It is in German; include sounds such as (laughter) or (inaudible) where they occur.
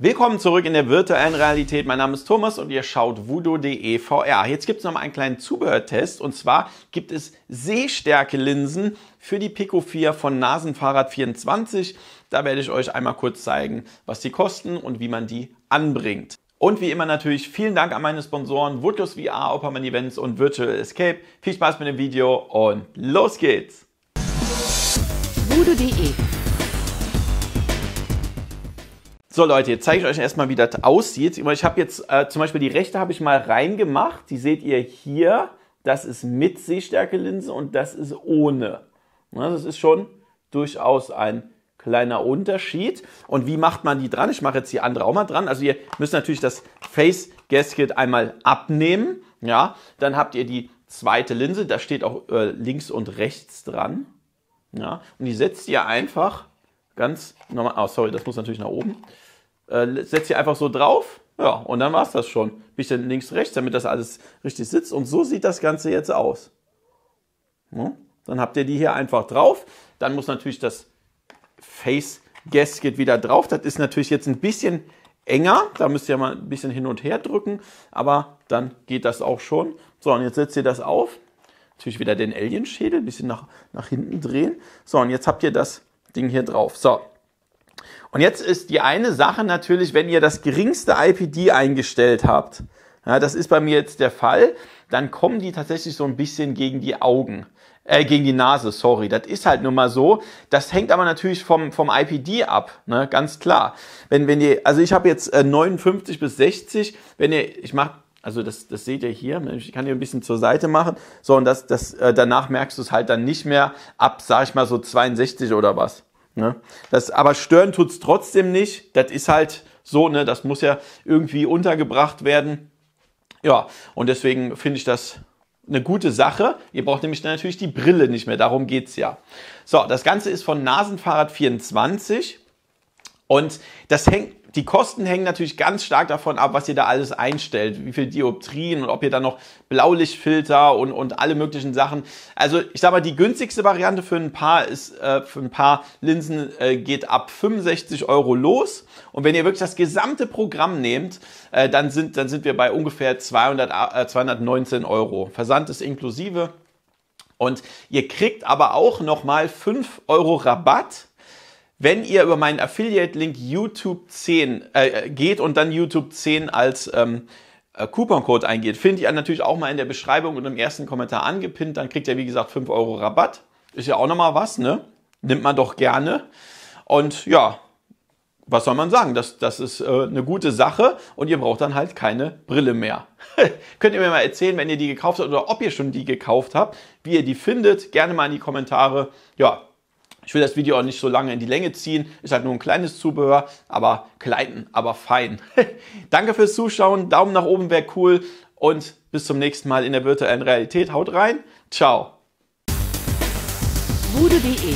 Willkommen zurück in der virtuellen Realität. Mein Name ist Thomas und ihr schaut voodoo.de VR. Jetzt gibt es noch einen kleinen Zubehörtest und zwar gibt es Sehstärke-Linsen für die Pico 4 von Nasenfahrrad24. Da werde ich euch einmal kurz zeigen, was die kosten und wie man die anbringt. Und wie immer natürlich vielen Dank an meine Sponsoren Woodlos VR, Opperman Events und Virtual Escape. Viel Spaß mit dem Video und los geht's! voodoo.de so Leute, jetzt zeige ich euch erstmal, wie das aussieht. Ich habe jetzt äh, zum Beispiel die rechte habe ich mal reingemacht. Die seht ihr hier. Das ist mit Sehstärke-Linse und das ist ohne. Ne, das ist schon durchaus ein kleiner Unterschied. Und wie macht man die dran? Ich mache jetzt die andere auch mal dran. Also ihr müsst natürlich das Face Gasket einmal abnehmen. Ja, dann habt ihr die zweite Linse. Da steht auch äh, links und rechts dran. Ja, und die setzt ihr einfach ganz normal. Oh, sorry, das muss natürlich nach oben äh, setze hier einfach so drauf, ja, und dann war's das schon. Bisschen links, rechts, damit das alles richtig sitzt. Und so sieht das Ganze jetzt aus. Ja? Dann habt ihr die hier einfach drauf. Dann muss natürlich das Face Gasket wieder drauf. Das ist natürlich jetzt ein bisschen enger. Da müsst ihr mal ein bisschen hin und her drücken. Aber dann geht das auch schon. So, und jetzt setzt ihr das auf. Natürlich wieder den Alien-Schädel, ein bisschen nach, nach hinten drehen. So, und jetzt habt ihr das Ding hier drauf. So, und jetzt ist die eine Sache natürlich, wenn ihr das geringste IPD eingestellt habt, ja, das ist bei mir jetzt der Fall, dann kommen die tatsächlich so ein bisschen gegen die Augen. Äh, gegen die Nase, sorry. Das ist halt nun mal so. Das hängt aber natürlich vom, vom IPD ab, ne? ganz klar. Wenn, wenn ihr, also ich habe jetzt äh, 59 bis 60, wenn ihr, ich mache also das, das seht ihr hier. Ne, ich kann hier ein bisschen zur Seite machen. So, und das, das, äh, danach merkst du es halt dann nicht mehr ab, sag ich mal so 62 oder was. Ne? Das, aber stören tut's trotzdem nicht. Das ist halt so, ne? Das muss ja irgendwie untergebracht werden. Ja, und deswegen finde ich das eine gute Sache. Ihr braucht nämlich dann natürlich die Brille nicht mehr. Darum geht's ja. So, das Ganze ist von Nasenfahrrad 24. Und das hängt, die Kosten hängen natürlich ganz stark davon ab, was ihr da alles einstellt, wie viel Dioptrien und ob ihr da noch Blaulichtfilter und, und alle möglichen Sachen. Also ich sag mal, die günstigste Variante für ein paar ist, äh, für ein paar Linsen äh, geht ab 65 Euro los. Und wenn ihr wirklich das gesamte Programm nehmt, äh, dann sind, dann sind wir bei ungefähr 200, äh, 219 Euro. Versand ist inklusive. Und ihr kriegt aber auch nochmal 5 Euro Rabatt wenn ihr über meinen Affiliate-Link YouTube 10 äh, geht und dann YouTube 10 als ähm, äh, Couponcode eingeht, findet ihr natürlich auch mal in der Beschreibung und im ersten Kommentar angepinnt. Dann kriegt ihr, wie gesagt, 5 Euro Rabatt. Ist ja auch nochmal was, ne? Nimmt man doch gerne. Und ja, was soll man sagen? Das, das ist äh, eine gute Sache und ihr braucht dann halt keine Brille mehr. (laughs) Könnt ihr mir mal erzählen, wenn ihr die gekauft habt oder ob ihr schon die gekauft habt, wie ihr die findet. Gerne mal in die Kommentare. Ja, ich will das Video auch nicht so lange in die Länge ziehen, ist halt nur ein kleines Zubehör, aber klein, aber fein. (laughs) Danke fürs Zuschauen, Daumen nach oben wäre cool und bis zum nächsten Mal in der virtuellen Realität. Haut rein, ciao. Bude.de